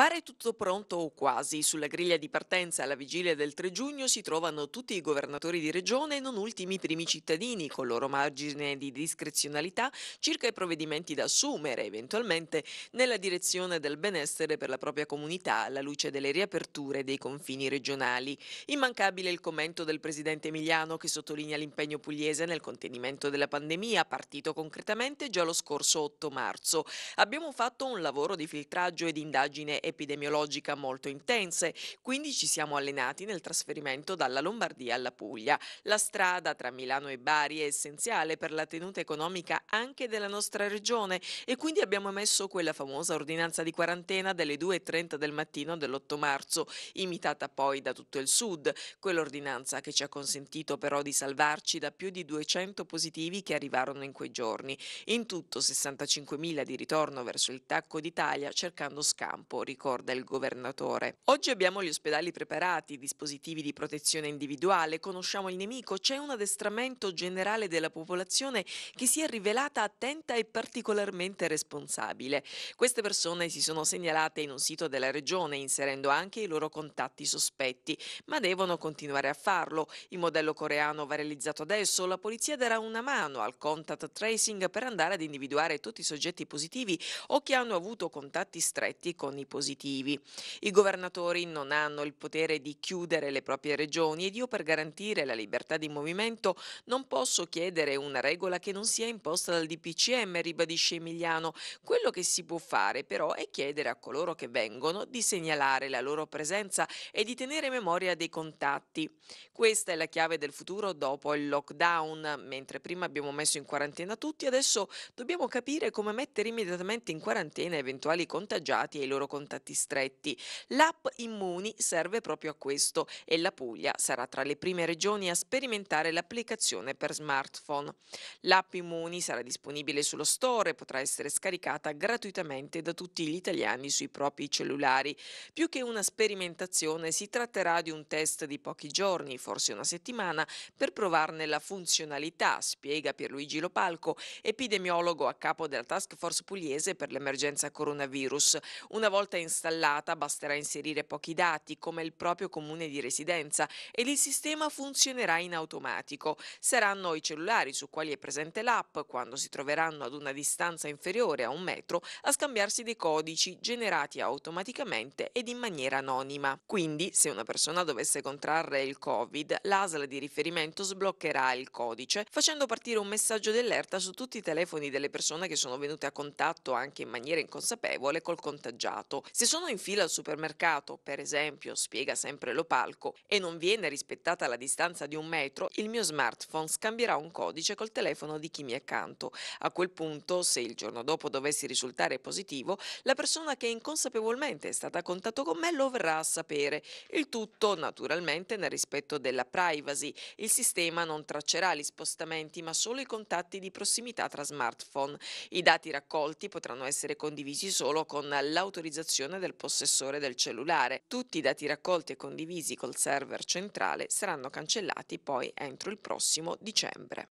Pare tutto pronto o quasi. Sulla griglia di partenza alla vigilia del 3 giugno si trovano tutti i governatori di regione, e non ultimi i primi cittadini, con loro margine di discrezionalità circa i provvedimenti da assumere, eventualmente nella direzione del benessere per la propria comunità alla luce delle riaperture dei confini regionali. Immancabile il commento del presidente Emiliano che sottolinea l'impegno pugliese nel contenimento della pandemia, partito concretamente già lo scorso 8 marzo. Abbiamo fatto un lavoro di filtraggio e di indagine epidemiologica molto intense, quindi ci siamo allenati nel trasferimento dalla Lombardia alla Puglia. La strada tra Milano e Bari è essenziale per la tenuta economica anche della nostra regione e quindi abbiamo emesso quella famosa ordinanza di quarantena delle 2.30 del mattino dell'8 marzo, imitata poi da tutto il sud, quell'ordinanza che ci ha consentito però di salvarci da più di 200 positivi che arrivarono in quei giorni. In tutto 65.000 di ritorno verso il tacco d'Italia cercando scampo, ricorda il governatore. Oggi abbiamo gli ospedali preparati, dispositivi di protezione individuale, conosciamo il nemico, c'è un addestramento generale della popolazione che si è rivelata attenta e particolarmente responsabile. Queste persone si sono segnalate in un sito della regione inserendo anche i loro contatti sospetti, ma devono continuare a farlo. Il modello coreano va realizzato adesso, la polizia darà una mano al contact tracing per andare ad individuare tutti i soggetti positivi o che hanno avuto contatti stretti con i positivi positivi. I governatori non hanno il potere di chiudere le proprie regioni ed io per garantire la libertà di movimento non posso chiedere una regola che non sia imposta dal DPCM, ribadisce Emiliano. Quello che si può fare però è chiedere a coloro che vengono di segnalare la loro presenza e di tenere memoria dei contatti. Questa è la chiave del futuro dopo il lockdown. Mentre prima abbiamo messo in quarantena tutti, adesso dobbiamo capire come mettere immediatamente in quarantena eventuali contagiati e i loro contatti contatti stretti. L'app Immuni serve proprio a questo e la Puglia sarà tra le prime regioni a sperimentare l'applicazione per smartphone. L'app Immuni sarà disponibile sullo store e potrà essere scaricata gratuitamente da tutti gli italiani sui propri cellulari. Più che una sperimentazione si tratterà di un test di pochi giorni, forse una settimana, per provarne la funzionalità, spiega Pierluigi Lopalco, epidemiologo a capo della task force pugliese per l'emergenza coronavirus. Una volta installata basterà inserire pochi dati come il proprio comune di residenza ed il sistema funzionerà in automatico. Saranno i cellulari su quali è presente l'app, quando si troveranno ad una distanza inferiore a un metro, a scambiarsi dei codici generati automaticamente ed in maniera anonima. Quindi, se una persona dovesse contrarre il Covid, l'ASL di riferimento sbloccherà il codice facendo partire un messaggio d'allerta su tutti i telefoni delle persone che sono venute a contatto anche in maniera inconsapevole col contagiato. Se sono in fila al supermercato, per esempio, spiega sempre Lopalco, e non viene rispettata la distanza di un metro, il mio smartphone scambierà un codice col telefono di chi mi è accanto. A quel punto, se il giorno dopo dovessi risultare positivo, la persona che inconsapevolmente è stata a contatto con me lo verrà a sapere. Il tutto, naturalmente, nel rispetto della privacy. Il sistema non traccerà gli spostamenti, ma solo i contatti di prossimità tra smartphone. I dati raccolti potranno essere condivisi solo con l'autorizzazione distribuzione del possessore del cellulare. Tutti i dati raccolti e condivisi col server centrale saranno cancellati poi entro il prossimo dicembre.